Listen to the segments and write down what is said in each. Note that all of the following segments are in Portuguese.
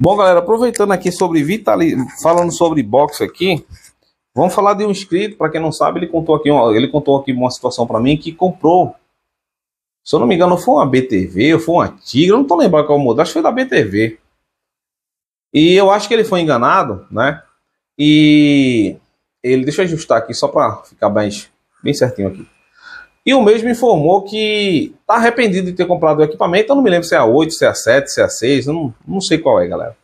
Bom, galera, aproveitando aqui sobre Vitali, falando sobre boxe aqui, vamos falar de um inscrito, para quem não sabe, ele contou aqui, ele contou aqui uma situação para mim que comprou. Se eu não me engano, foi uma BTV, ou foi uma Tigre, não tô lembrando qual modelo, acho que foi da BTV. E eu acho que ele foi enganado, né? E ele deixa eu ajustar aqui só para ficar bem, bem certinho aqui. E o mesmo informou que está arrependido de ter comprado o equipamento. Eu não me lembro se é a 8, se é a 7, se é a 6, não, não sei qual é, galera.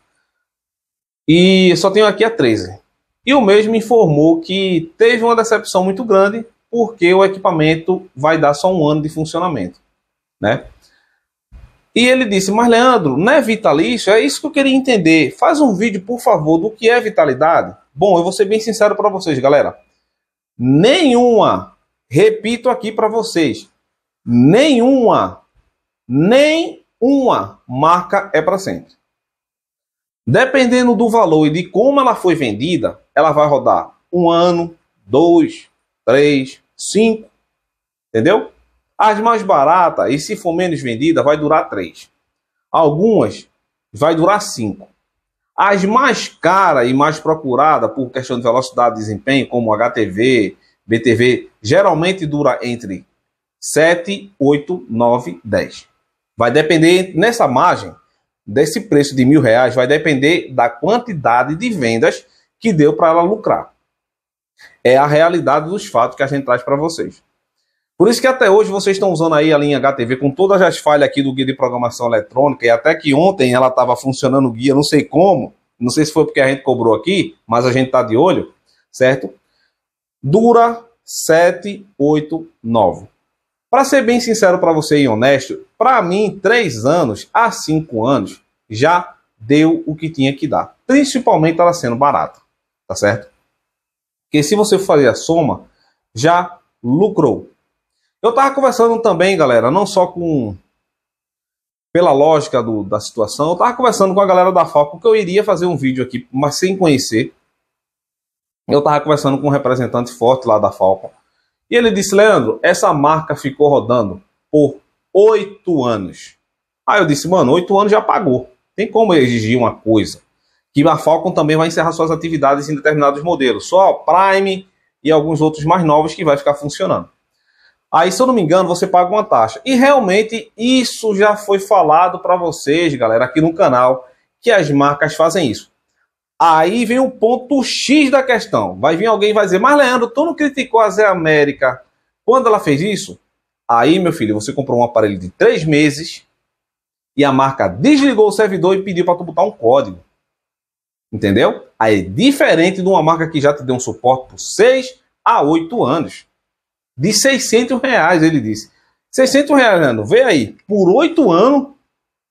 E só tenho aqui a 13. E o mesmo informou que teve uma decepção muito grande porque o equipamento vai dar só um ano de funcionamento, né? E ele disse, mas Leandro, não é vitalício? É isso que eu queria entender. Faz um vídeo, por favor, do que é vitalidade. Bom, eu vou ser bem sincero para vocês, galera. Nenhuma Repito aqui para vocês: nenhuma, nem uma marca é para sempre. Dependendo do valor e de como ela foi vendida, ela vai rodar um ano, dois, três, cinco, entendeu? As mais baratas e se for menos vendida, vai durar três. Algumas vai durar cinco. As mais caras e mais procuradas por questão de velocidade e desempenho, como HTV, BTV geralmente dura entre 7, 8, 9, 10. Vai depender, nessa margem, desse preço de mil reais, vai depender da quantidade de vendas que deu para ela lucrar. É a realidade dos fatos que a gente traz para vocês. Por isso que até hoje vocês estão usando aí a linha HTV com todas as falhas aqui do guia de programação eletrônica e até que ontem ela estava funcionando o guia, não sei como, não sei se foi porque a gente cobrou aqui, mas a gente está de olho, certo? dura 7, 8, 9. Para ser bem sincero para você e honesto, para mim, 3 anos a 5 anos já deu o que tinha que dar. Principalmente ela sendo barata, tá certo? Porque se você fazer a soma, já lucrou. Eu tava conversando também, galera, não só com pela lógica do, da situação, eu tava conversando com a galera da FAO, porque eu iria fazer um vídeo aqui, mas sem conhecer, eu estava conversando com um representante forte lá da Falcon. E ele disse, Leandro, essa marca ficou rodando por oito anos. Aí eu disse, mano, oito anos já pagou. Tem como exigir uma coisa. Que a Falcon também vai encerrar suas atividades em determinados modelos. Só Prime e alguns outros mais novos que vai ficar funcionando. Aí, se eu não me engano, você paga uma taxa. E realmente isso já foi falado para vocês, galera, aqui no canal, que as marcas fazem isso. Aí vem o ponto X da questão. Vai vir alguém e vai dizer, mas Leandro, tu não criticou a Zé América quando ela fez isso? Aí, meu filho, você comprou um aparelho de três meses e a marca desligou o servidor e pediu para tu botar um código. Entendeu? Aí é diferente de uma marca que já te deu um suporte por seis a oito anos. De 600 reais, ele disse. 600 reais, Leandro, vê aí. Por oito anos,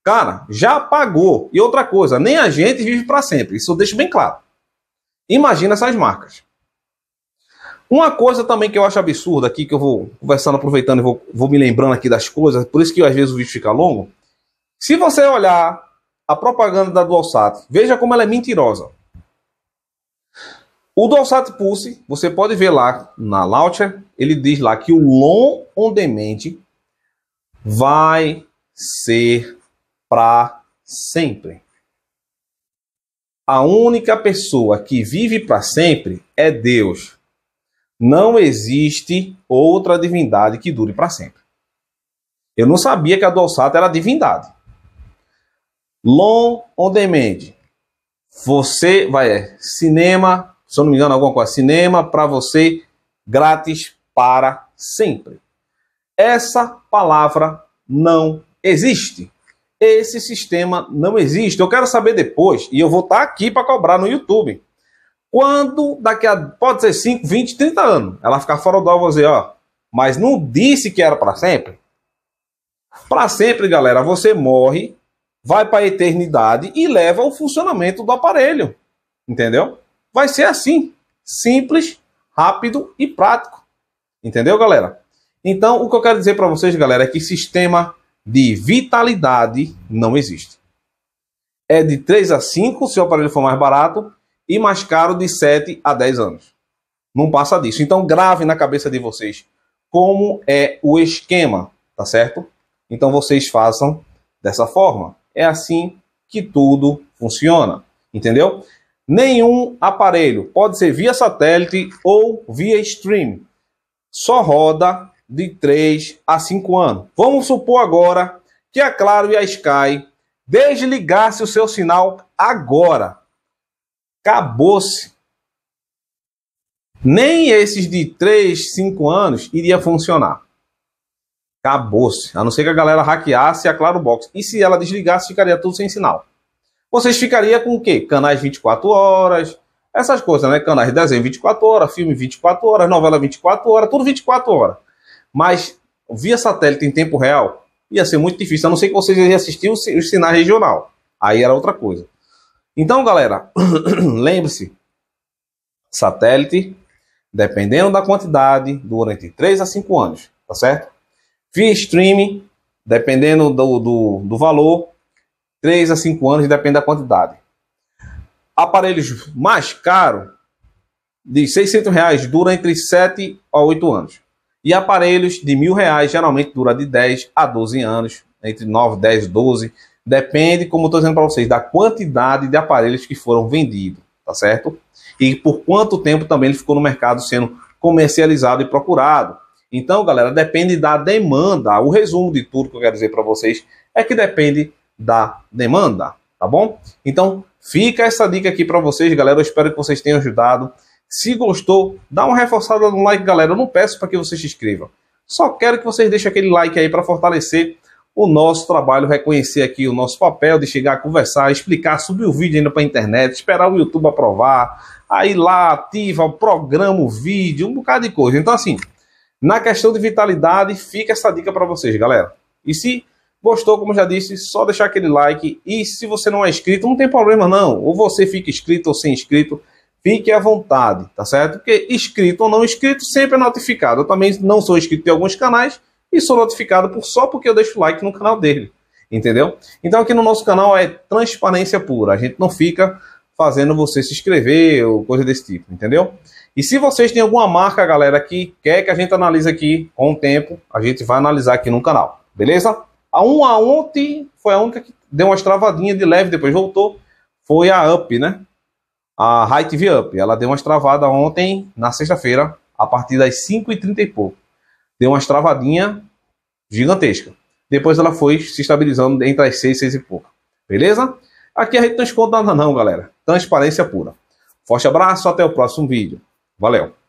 Cara, já pagou. E outra coisa, nem a gente vive para sempre. Isso eu deixo bem claro. Imagina essas marcas. Uma coisa também que eu acho absurda aqui, que eu vou conversando, aproveitando e vou, vou me lembrando aqui das coisas, por isso que às vezes o vídeo fica longo. Se você olhar a propaganda da DualSat, veja como ela é mentirosa. O DualSat Pulse, você pode ver lá na Launcher, ele diz lá que o Long On Demand vai ser para sempre. A única pessoa que vive para sempre é Deus. Não existe outra divindade que dure para sempre. Eu não sabia que a Dolsata era divindade. Long on demand. Você vai é, cinema, se eu não me engano, alguma coisa, cinema para você grátis para sempre. Essa palavra não existe. Esse sistema não existe. Eu quero saber depois, e eu vou estar tá aqui para cobrar no YouTube. Quando daqui a, pode ser 5, 20, 30 anos, ela ficar fora do ar, ó, mas não disse que era para sempre? Para sempre, galera, você morre, vai para a eternidade e leva o funcionamento do aparelho. Entendeu? Vai ser assim, simples, rápido e prático. Entendeu, galera? Então, o que eu quero dizer para vocês, galera, é que sistema de vitalidade não existe. É de 3 a 5 se o aparelho for mais barato e mais caro de 7 a 10 anos. Não passa disso. Então grave na cabeça de vocês como é o esquema, tá certo? Então vocês façam dessa forma. É assim que tudo funciona, entendeu? Nenhum aparelho, pode ser via satélite ou via stream, só roda de 3 a 5 anos. Vamos supor agora que a Claro e a Sky desligasse o seu sinal agora. Acabou-se. Nem esses de 3, 5 anos iria funcionar. Acabou-se. A não ser que a galera hackeasse a Claro Box. E se ela desligasse, ficaria tudo sem sinal. Vocês ficariam com o quê? Canais 24 horas, essas coisas, né? Canais de desenho 24 horas, filme 24 horas, novela 24 horas, tudo 24 horas. Mas via satélite em tempo real ia ser muito difícil, a não ser que vocês assistiam os sinais regional. Aí era outra coisa. Então, galera, lembre-se, satélite, dependendo da quantidade, durante 3 a 5 anos, tá certo? Via streaming, dependendo do, do, do valor, 3 a 5 anos, depende da quantidade. Aparelhos mais caros, de 600 reais, dura entre 7 a 8 anos. E aparelhos de mil reais geralmente dura de 10 a 12 anos, entre 9, 10, 12. Depende, como estou dizendo para vocês, da quantidade de aparelhos que foram vendidos, tá certo? E por quanto tempo também ele ficou no mercado sendo comercializado e procurado. Então, galera, depende da demanda. O resumo de tudo que eu quero dizer para vocês é que depende da demanda, tá bom? Então, fica essa dica aqui para vocês, galera. Eu espero que vocês tenham ajudado. Se gostou, dá uma reforçada no like, galera. Eu não peço para que você se inscreva. Só quero que vocês deixem aquele like aí para fortalecer o nosso trabalho, reconhecer aqui o nosso papel de chegar a conversar, explicar, subir o vídeo ainda para a internet, esperar o YouTube aprovar, aí lá ativa, programa o vídeo, um bocado de coisa. Então, assim, na questão de vitalidade, fica essa dica para vocês, galera. E se gostou, como já disse, só deixar aquele like. E se você não é inscrito, não tem problema não. Ou você fica inscrito ou sem inscrito fique à vontade, tá certo? Porque inscrito ou não inscrito, sempre é notificado. Eu também não sou inscrito em alguns canais e sou notificado por só porque eu deixo like no canal dele, entendeu? Então aqui no nosso canal é transparência pura, a gente não fica fazendo você se inscrever ou coisa desse tipo, entendeu? E se vocês têm alguma marca, galera, que quer que a gente analise aqui com o tempo, a gente vai analisar aqui no canal, beleza? A um a ontem foi a única que deu uma estravadinha de leve, depois voltou, foi a Up, né? A High V Up, ela deu uma travada ontem, na sexta-feira, a partir das 5h30 e pouco. Deu uma travadinha gigantesca. Depois ela foi se estabilizando entre as 6 e 6 e pouco. Beleza? Aqui a gente não esconde nada não, galera. Transparência pura. Forte abraço, até o próximo vídeo. Valeu!